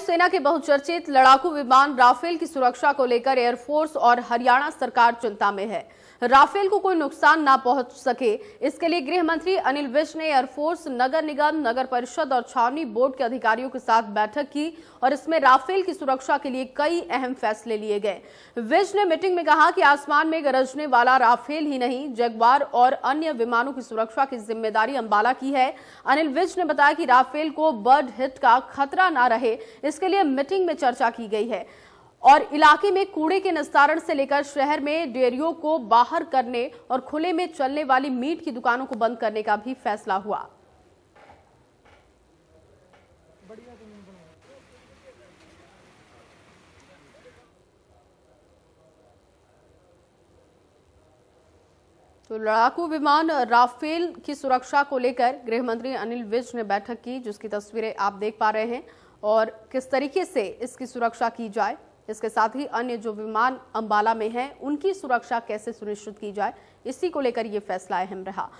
सेना के बहुचर्चित लड़ाकू विमान राफेल की सुरक्षा को लेकर एयरफोर्स और हरियाणा सरकार चिंता में है राफेल को कोई नुकसान ना पहुंच सके इसके लिए गृह मंत्री अनिल विज ने एयरफोर्स नगर निगम नगर परिषद और छावनी बोर्ड के अधिकारियों के साथ बैठक की और इसमें राफेल की सुरक्षा के लिए कई अहम फैसले लिए गए विज ने मीटिंग में कहा कि आसमान में गरजने वाला राफेल ही नहीं जगवार और अन्य विमानों की सुरक्षा की जिम्मेदारी अम्बाला की है अनिल विज ने बताया कि राफेल को बर्ड हिट का खतरा न रहे इसके लिए मीटिंग में चर्चा की गई है और इलाके में कूड़े के निस्तारण से लेकर शहर में डेयरियों को बाहर करने और खुले में चलने वाली मीट की दुकानों को बंद करने का भी फैसला हुआ तो लड़ाकू विमान राफेल की सुरक्षा को लेकर गृह मंत्री अनिल विज ने बैठक की जिसकी तस्वीरें आप देख पा रहे हैं और किस तरीके से इसकी सुरक्षा की जाए इसके साथ ही अन्य जो विमान अंबाला में हैं उनकी सुरक्षा कैसे सुनिश्चित की जाए इसी को लेकर ये फैसला अहम रहा